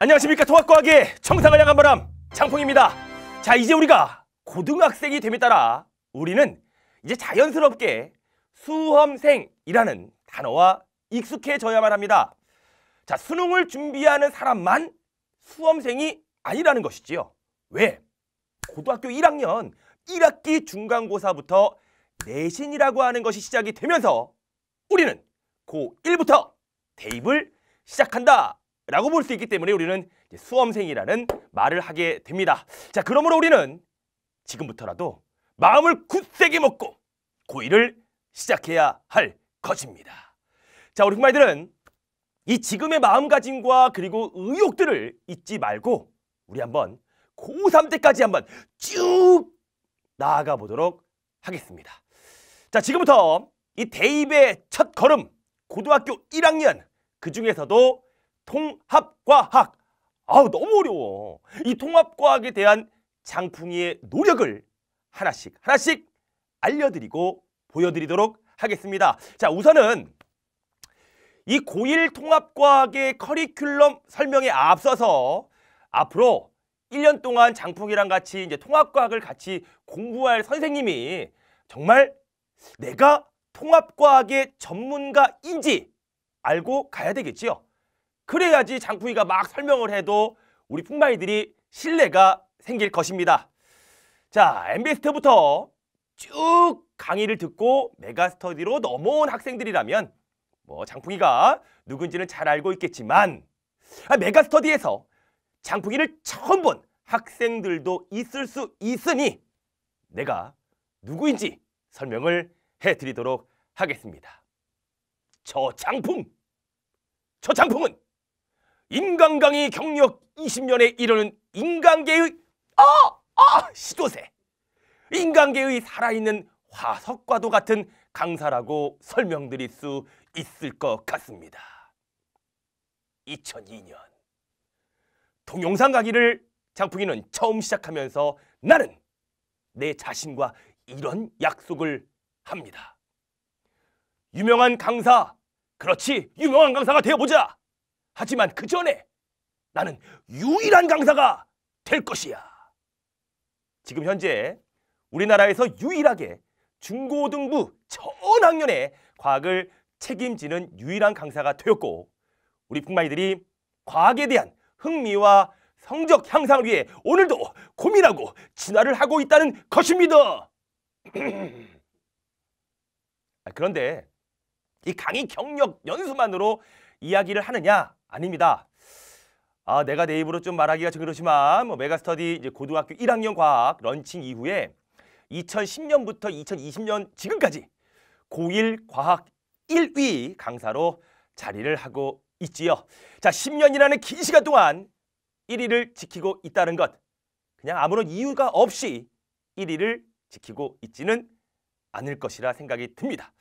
안녕하십니까 통합과학의 청상을 향한 바람 장풍입니다 자 이제 우리가 고등학생이 됨에 따라 우리는 이제 자연스럽게 수험생이라는 단어와 익숙해져야만 합니다 자 수능을 준비하는 사람만 수험생이 아니라는 것이지요 왜? 고등학교 1학년 1학기 중간고사부터 내신이라고 하는 것이 시작이 되면서 우리는 고1부터 대입을 시작한다 라고 볼 수 있기 때문에 우리는 수험생이라는 말을 하게 됩니다. 자, 그러므로 우리는 지금부터라도 마음을 굳세게 먹고 고의를 시작해야 할 것입니다. 자, 우리 정말들은 이 지금의 마음가짐과 그리고 의욕들을 잊지 말고 우리 한번 고3 때까지 한번 쭉 나아가 보도록 하겠습니다. 자, 지금부터 이 대입의 첫 걸음 고등학교 1학년 그 중에서도 통합과학. 아우 너무 어려워. 이 통합과학에 대한 장풍이의 노력을 하나씩 하나씩 알려드리고 보여드리도록 하겠습니다. 자 우선은 이 고1 통합과학의 커리큘럼 설명에 앞서서 앞으로 1년 동안 장풍이랑 같이 이제 통합과학을 같이 공부할 선생님이 정말 내가 통합과학의 전문가인지 알고 가야 되겠지요. 그래야지 장풍이가 막 설명을 해도 우리 풍마이들이 신뢰가 생길 것입니다. 자, m b 스 때부터 쭉 강의를 듣고 메가스터디로 넘어온 학생들이라면 뭐 장풍이가 누군지는 잘 알고 있겠지만 아, 메가스터디에서 장풍이를 처음 본 학생들도 있을 수 있으니 내가 누구인지 설명을 해드리도록 하겠습니다. 저 장풍! 저 장풍은 인간강의 경력 20년에 이르는 인간계의 아! 아! 시도세 인간계의 살아있는 화석과도 같은 강사라고 설명드릴 수 있을 것 같습니다. 2002년 동영상 강의를 장풍이는 처음 시작하면서 나는 내 자신과 이런 약속을 합니다. 유명한 강사, 그렇지 유명한 강사가 되어보자. 하지만 그 전에 나는 유일한 강사가 될 것이야. 지금 현재 우리나라에서 유일하게 중고등부 전 학년의 과학을 책임지는 유일한 강사가 되었고 우리 풍마이들이 과학에 대한 흥미와 성적 향상을 위해 오늘도 고민하고 진화를 하고 있다는 것입니다. 아, 그런데 이 강의 경력 연수만으로 이야기를 하느냐 아닙니다. 아, 내가 내 입으로 좀 말하기가 좀 그렇지만 뭐 메가스터디 이제 고등학교 1학년 과학 런칭 이후에 2010년부터 2020년 지금까지 고1 과학 1위 강사로 자리를 하고 있지요. 자, 10년이라는 긴 시간 동안 1위를 지키고 있다는 것. 그냥 아무런 이유가 없이 1위를 지키고 있지는 않을 것이라 생각이 듭니다.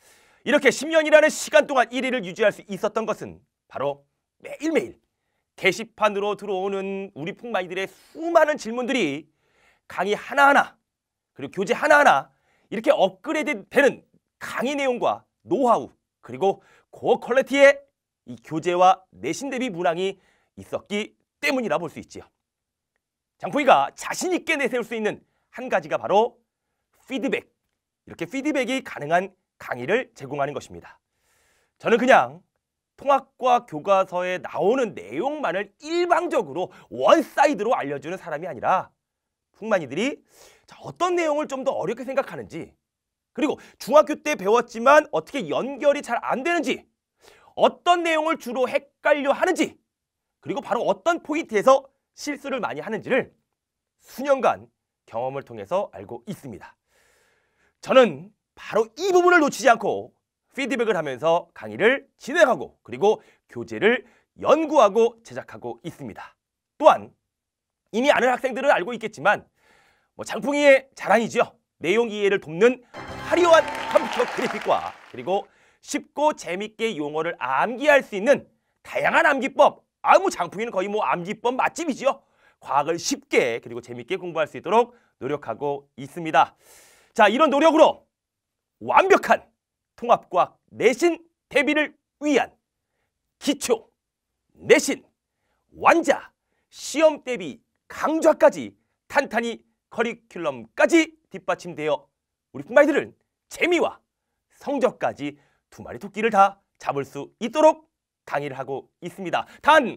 이렇게 10년이라는 시간 동안 1위를 유지할 수 있었던 것은 바로 매일매일 게시판으로 들어오는 우리 풍마이들의 수많은 질문들이 강의 하나하나 그리고 교재 하나하나 이렇게 업그레이드 되는 강의 내용과 노하우 그리고 고퀄리티의 어이 교재와 내신 대비 문항이 있었기 때문이라 볼 수 있지요. 장풍이가 자신 있게 내세울 수 있는 한 가지가 바로 피드백. 이렇게 피드백이 가능한 강의를 제공하는 것입니다. 저는 그냥 통학과 교과서에 나오는 내용만을 일방적으로 원사이드로 알려주는 사람이 아니라 풍만이들이 어떤 내용을 좀 더 어렵게 생각하는지 그리고 중학교 때 배웠지만 어떻게 연결이 잘 안 되는지 어떤 내용을 주로 헷갈려 하는지 그리고 바로 어떤 포인트에서 실수를 많이 하는지를 수년간 경험을 통해서 알고 있습니다. 저는 바로 이 부분을 놓치지 않고 피드백을 하면서 강의를 진행하고 그리고 교재를 연구하고 제작하고 있습니다. 또한 이미 아는 학생들은 알고 있겠지만 뭐 장풍이의 자랑이죠 내용 이해를 돕는 화려한 컴퓨터 그래픽과 그리고 쉽고 재밌게 용어를 암기할 수 있는 다양한 암기법 아무 장풍이는 거의 뭐 암기법 맛집이죠 과학을 쉽게 그리고 재밌게 공부할 수 있도록 노력하고 있습니다. 자 이런 노력으로 완벽한 통합과 내신 대비를 위한 기초, 내신, 완자, 시험 대비 강좌까지 탄탄히 커리큘럼까지 뒷받침되어 우리 품마이들은 재미와 성적까지 두 마리 토끼를 다 잡을 수 있도록 강의를 하고 있습니다. 단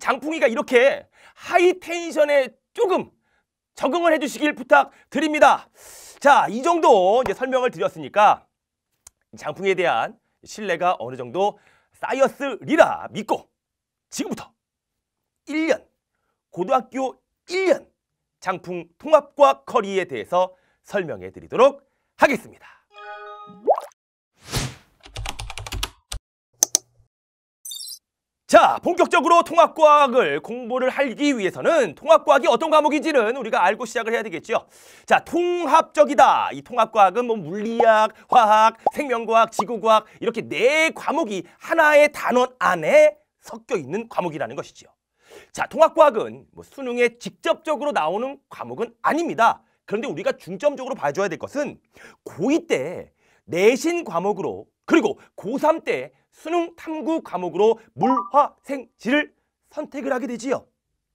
장풍이가 이렇게 하이텐션에 조금 적응을 해주시길 부탁드립니다. 자, 이 정도 이제 설명을 드렸으니까 장풍에 대한 신뢰가 어느 정도 쌓였으리라 믿고 지금부터 1년, 고등학교 1년 장풍 통합과 커리에 대해서 설명해 드리도록 하겠습니다. 자, 본격적으로 통합과학을 공부를 하기 위해서는 통합과학이 어떤 과목인지는 우리가 알고 시작을 해야 되겠죠. 자, 통합적이다. 이 통합과학은 뭐 물리학, 화학, 생명과학, 지구과학 이렇게 네 과목이 하나의 단원 안에 섞여 있는 과목이라는 것이지요. 자, 통합과학은 뭐 수능에 직접적으로 나오는 과목은 아닙니다. 그런데 우리가 중점적으로 봐줘야 될 것은 고2 때 내신 과목으로 그리고 고3 때 수능 탐구 과목으로 물화생지를 선택을 하게 되지요.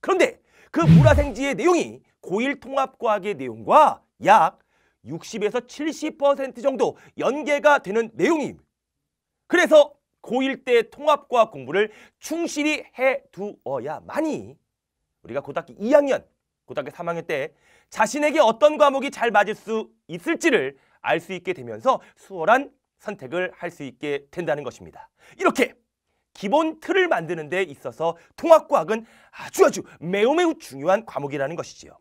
그런데 그 물화생지의 내용이 고1 통합과학의 내용과 약 60에서 70% 정도 연계가 되는 내용임. 그래서 고1 때 통합과학 공부를 충실히 해두어야만이 우리가 고등학교 2학년, 고등학교 3학년 때 자신에게 어떤 과목이 잘 맞을 수 있을지를 알 수 있게 되면서 수월한 선택을 할 수 있게 된다는 것입니다. 이렇게 기본 틀을 만드는 데 있어서 통합과학은 아주 아주 매우 매우 중요한 과목이라는 것이지요.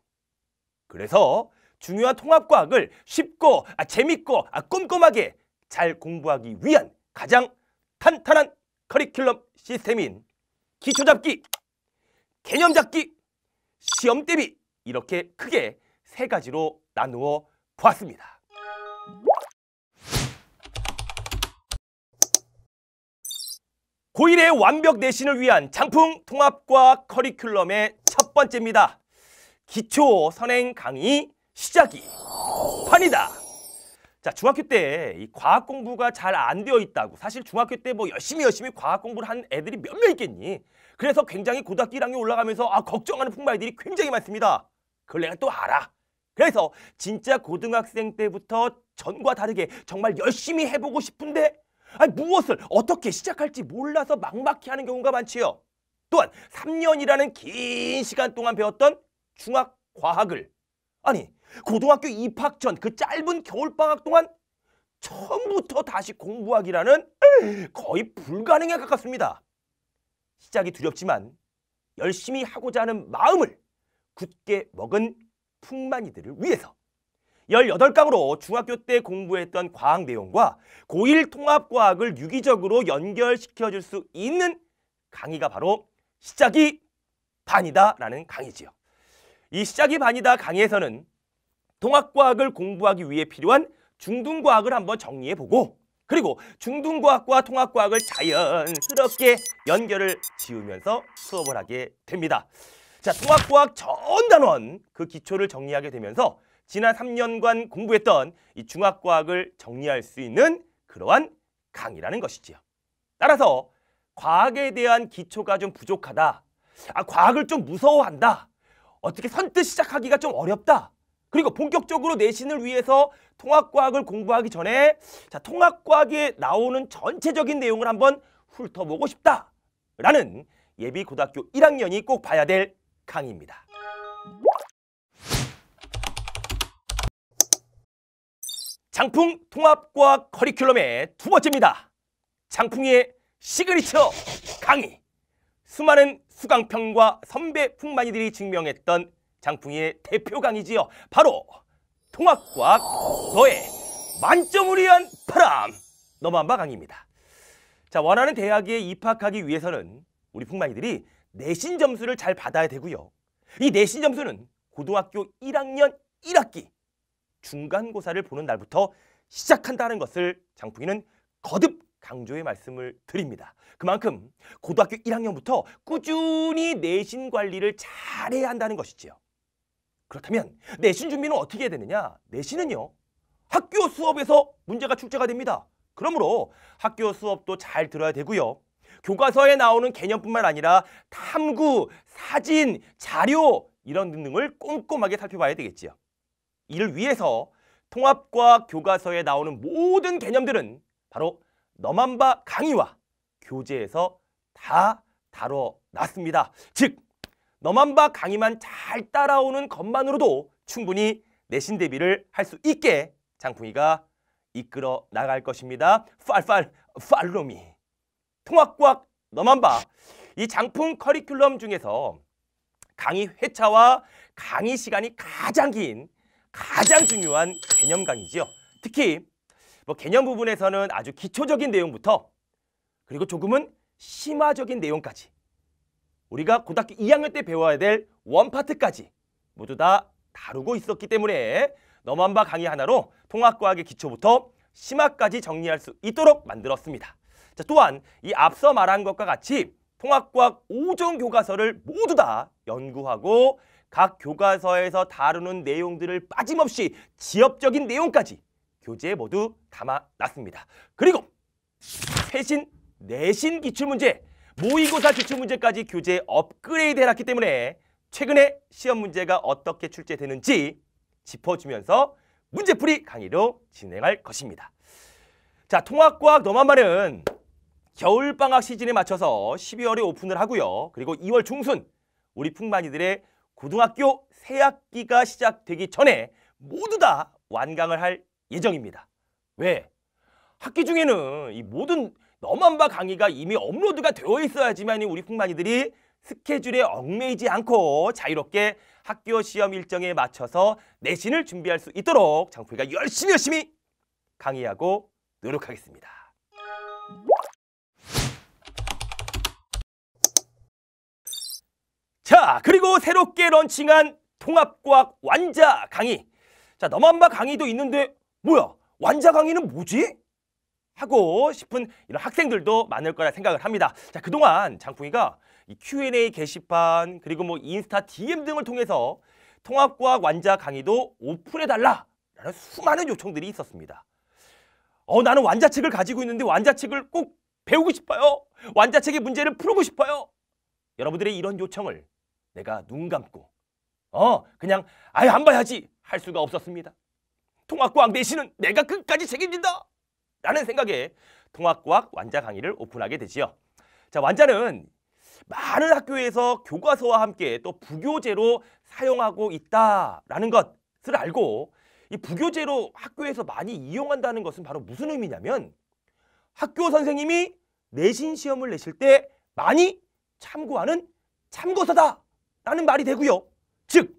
그래서 중요한 통합과학을 쉽고 아, 재밌고 아, 꼼꼼하게 잘 공부하기 위한 가장 탄탄한 커리큘럼 시스템인 기초잡기, 개념잡기, 시험대비 이렇게 크게 세 가지로 나누어 보았습니다. 고1의 완벽 내신을 위한 장풍 통합과 커리큘럼의 첫 번째입니다. 기초 선행 강의 시작이 판이다. 자, 중학교 때이 과학 공부가 잘 안 되어 있다고 사실 중학교 때 뭐 열심히 열심히 과학 공부를 한 애들이 몇 명 있겠니? 그래서 굉장히 고등학교 1학년 올라가면서 아 걱정하는 풍마들이 굉장히 많습니다. 그걸 내가 또 알아. 그래서 진짜 고등학생 때부터 전과 다르게 정말 열심히 해보고 싶은데 아니 무엇을 어떻게 시작할지 몰라서 막막히 하는 경우가 많지요. 또한 3년이라는 긴 시간 동안 배웠던 중학 과학을 아니 고등학교 입학 전 그 짧은 겨울방학 동안 처음부터 다시 공부하기라는 거의 불가능에 가깝습니다. 시작이 두렵지만 열심히 하고자 하는 마음을 굳게 먹은 풍만이들을 위해서 열여덟 강으로 중학교 때 공부했던 과학 내용과 고일 통합과학을 유기적으로 연결시켜줄 수 있는 강의가 바로 시작이 반이다라는 강의지요. 이 시작이 반이다 강의에서는 통합과학을 공부하기 위해 필요한 중등과학을 한번 정리해보고 그리고 중등과학과 통합과학을 자연스럽게 연결을 지우면서 수업을 하게 됩니다. 자, 통합과학 전 단원 그 기초를 정리하게 되면서 지난 3년간 공부했던 이 중학과학을 정리할 수 있는 그러한 강의라는 것이지요. 따라서 과학에 대한 기초가 좀 부족하다. 아, 과학을 좀 무서워한다. 어떻게 선뜻 시작하기가 좀 어렵다. 그리고 본격적으로 내신을 위해서 통합과학을 공부하기 전에 자, 통합과학에 나오는 전체적인 내용을 한번 훑어보고 싶다라는 예비 고등학교 1학년이 꼭 봐야 될 강의입니다. 장풍 통합과학 커리큘럼의 두 번째입니다. 장풍의 시그니처 강의. 수많은 수강평과 선배 풍만이들이 증명했던 장풍의 대표 강의지요. 바로 통합과학 너의 만점을 위한 바람 너만바 강의입니다. 자 원하는 대학에 입학하기 위해서는 우리 풍만이들이 내신 점수를 잘 받아야 되고요. 이 내신 점수는 고등학교 1학년 1학기 중간고사를 보는 날부터 시작한다는 것을 장풍이는 거듭 강조의 말씀을 드립니다. 그만큼 고등학교 1학년부터 꾸준히 내신 관리를 잘해야 한다는 것이지요. 그렇다면 내신 준비는 어떻게 해야 되느냐? 내신은요. 학교 수업에서 문제가 출제가 됩니다. 그러므로 학교 수업도 잘 들어야 되고요. 교과서에 나오는 개념뿐만 아니라 탐구, 사진, 자료 이런 등등을 꼼꼼하게 살펴봐야 되겠지요. 이를 위해서 통합과 교과서에 나오는 모든 개념들은 바로 너만바 강의와 교재에서 다 다뤄놨습니다. 즉, 너만바 강의만 잘 따라오는 것만으로도 충분히 내신 대비를 할 수 있게 장풍이가 이끌어 나갈 것입니다. 팔팔 팔로미 통합과학 너만바 이 장풍 커리큘럼 중에서 강의 회차와 강의 시간이 가장 긴 가장 중요한 개념 강의지요. 특히 뭐 개념 부분에서는 아주 기초적인 내용부터 그리고 조금은 심화적인 내용까지 우리가 고등학교 2학년 때 배워야 될 원파트까지 모두 다 다루고 있었기 때문에 너만바 강의 하나로 통합과학의 기초부터 심화까지 정리할 수 있도록 만들었습니다. 자, 또한 이 앞서 말한 것과 같이 통합과학 5종 교과서를 모두 다 연구하고 각 교과서에서 다루는 내용들을 빠짐없이 지엽적인 내용까지 교재에 모두 담아놨습니다. 그리고 세신, 내신 기출문제, 모의고사 기출문제까지 교재에 업그레이드 해놨기 때문에 최근에 시험 문제가 어떻게 출제되는지 짚어주면서 문제풀이 강의로 진행할 것입니다. 자, 통합과학 너만만은 겨울방학 시즌에 맞춰서 12월에 오픈을 하고요. 그리고 2월 중순 우리 풍만이들의 고등학교 새학기가 시작되기 전에 모두 다 완강을 할 예정입니다. 왜? 학기 중에는 이 모든 너만바 강의가 이미 업로드가 되어 있어야지만 우리 풍만이들이 스케줄에 얽매이지 않고 자유롭게 학교 시험 일정에 맞춰서 내신을 준비할 수 있도록 장풀이가 열심히 열심히 강의하고 노력하겠습니다. 자, 그리고 새롭게 런칭한 통합과학 완자 강의. 자, 너만바 강의도 있는데 뭐야? 완자 강의는 뭐지? 하고 싶은 이런 학생들도 많을 거라 생각을 합니다. 자, 그동안 장풍이가 이 Q&A 게시판 그리고 뭐 인스타 DM 등을 통해서 통합과학 완자 강의도 오픈해달라라는 수많은 요청들이 있었습니다. 어, 나는 완자책을 가지고 있는데 완자책을 꼭 배우고 싶어요. 완자책의 문제를 풀고 싶어요. 여러분들의 이런 요청을 내가 눈 감고 어 그냥 아예 안 봐야지 할 수가 없었습니다. 통합과학 내신은 내가 끝까지 책임진다 라는 생각에 통합과학 완자 강의를 오픈하게 되지요. 자 완자는 많은 학교에서 교과서와 함께 또 부교재로 사용하고 있다라는 것을 알고 이 부교재로 학교에서 많이 이용한다는 것은 바로 무슨 의미냐면 학교 선생님이 내신 시험을 내실 때 많이 참고하는 참고서다 라는 말이 되고요. 즉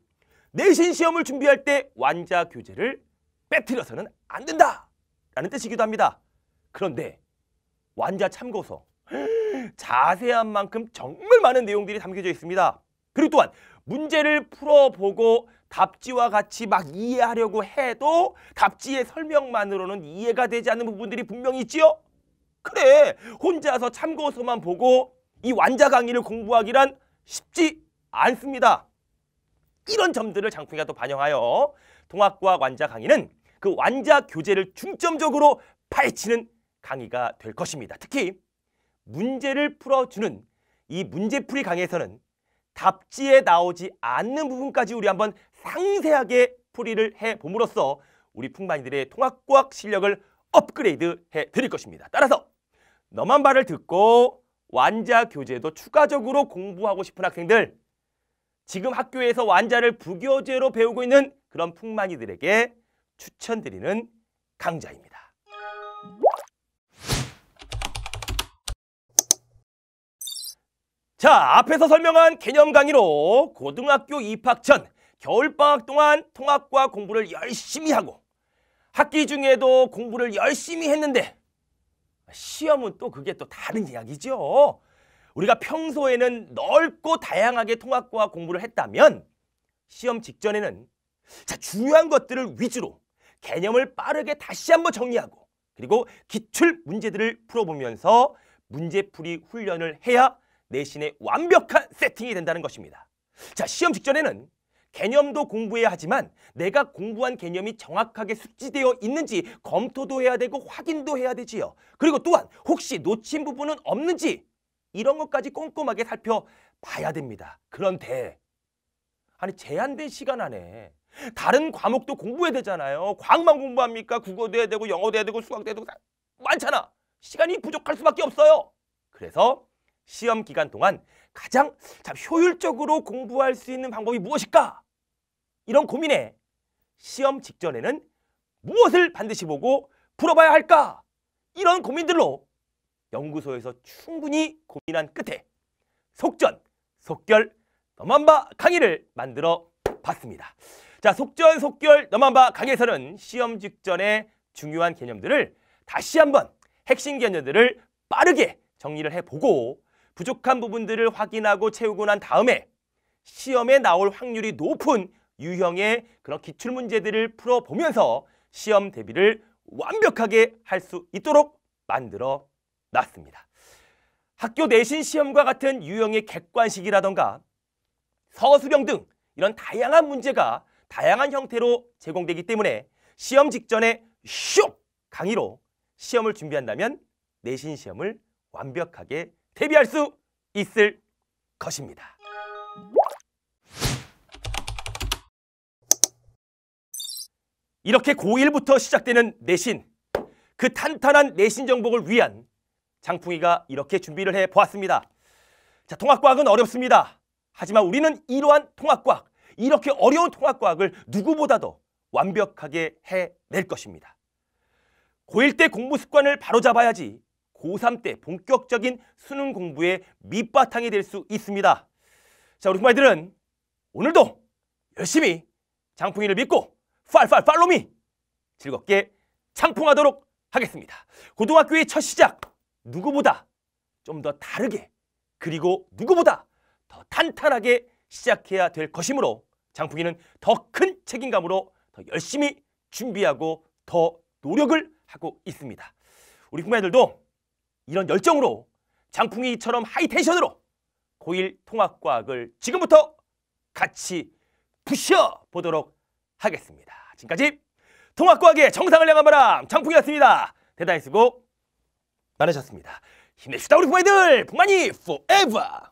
내신 시험을 준비할 때 완자 교재를 빼뜨려서는 안 된다 라는 뜻이기도 합니다. 그런데 완자 참고서 자세한 만큼 정말 많은 내용들이 담겨져 있습니다. 그리고 또한 문제를 풀어보고 답지와 같이 막 이해하려고 해도 답지의 설명만으로는 이해가 되지 않는 부분들이 분명히 있지요? 그래, 혼자서 참고서만 보고 이 완자 강의를 공부하기란 쉽지 않습니다. 이런 점들을 장풍이가 또 반영하여 동학과 학 완자 강의는 그 완자 교재를 중점적으로 파헤치는 강의가 될 것입니다. 특히 문제를 풀어주는 이 문제풀이 강의에서는 답지에 나오지 않는 부분까지 우리 한번 상세하게 풀이를 해봄으로써 우리 풍만이들의 통합과학 실력을 업그레이드 해드릴 것입니다. 따라서 너만 발을 듣고 완자 교재도 추가적으로 공부하고 싶은 학생들 지금 학교에서 완자를 부교재로 배우고 있는 그런 풍만이들에게 추천드리는 강좌입니다. 자, 앞에서 설명한 개념 강의로 고등학교 입학 전 겨울방학 동안 통합과 공부를 열심히 하고 학기 중에도 공부를 열심히 했는데 시험은 또 그게 또 다른 이야기죠. 우리가 평소에는 넓고 다양하게 통합과 공부를 했다면 시험 직전에는 자, 중요한 것들을 위주로 개념을 빠르게 다시 한번 정리하고 그리고 기출 문제들을 풀어보면서 문제풀이 훈련을 해야 내신의 완벽한 세팅이 된다는 것입니다. 자, 시험 직전에는 개념도 공부해야 하지만 내가 공부한 개념이 정확하게 숙지되어 있는지 검토도 해야 되고 확인도 해야 되지요. 그리고 또한 혹시 놓친 부분은 없는지 이런 것까지 꼼꼼하게 살펴봐야 됩니다. 그런데 아니 제한된 시간 안에 다른 과목도 공부해야 되잖아요. 과학만 공부합니까? 국어도 해야 되고 영어도 해야 되고 수학도 해야 되고 많잖아. 시간이 부족할 수밖에 없어요. 그래서 시험 기간 동안 가장 참 효율적으로 공부할 수 있는 방법이 무엇일까? 이런 고민에 시험 직전에는 무엇을 반드시 보고 풀어봐야 할까? 이런 고민들로 연구소에서 충분히 고민한 끝에 속전, 속결, 너만바 강의를 만들어 봤습니다. 자, 속전, 속결, 너만바 강의에서는 시험 직전에 중요한 개념들을 다시 한번 핵심 개념들을 빠르게 정리를 해보고 부족한 부분들을 확인하고 채우고 난 다음에 시험에 나올 확률이 높은 유형의 그런 기출문제들을 풀어보면서 시험 대비를 완벽하게 할 수 있도록 만들어 났습니다. 학교 내신 시험과 같은 유형의 객관식이라던가 서술형 등 이런 다양한 문제가 다양한 형태로 제공되기 때문에 시험 직전에 슉 강의로 시험을 준비한다면 내신 시험을 완벽하게 대비할 수 있을 것입니다. 이렇게 고1부터 시작되는 내신, 그 탄탄한 내신 정복을 위한 장풍이가 이렇게 준비를 해보았습니다. 자, 통합과학은 어렵습니다. 하지만 우리는 이러한 통합과학, 이렇게 어려운 통합과학을 누구보다도 완벽하게 해낼 것입니다. 고1 때 공부 습관을 바로잡아야지 고3 때 본격적인 수능 공부의 밑바탕이 될 수 있습니다. 자, 우리 정말들은 오늘도 열심히 장풍이를 믿고 팔팔 팔로미 즐겁게 장풍하도록 하겠습니다. 고등학교의 첫 시작 누구보다 좀 더 다르게 그리고 누구보다 더 탄탄하게 시작해야 될 것이므로 장풍이는 더 큰 책임감으로 더 열심히 준비하고 더 노력을 하고 있습니다. 우리 후배들도 이런 열정으로 장풍이처럼 하이텐션으로 고1 통합과학을 지금부터 같이 부셔보도록 하겠습니다. 지금까지 통합과학의 정상을 향한 바람 장풍이었습니다. 대단히 수고 많으셨습니다. 힘내시다 우리 부모님들! 부만이 forever!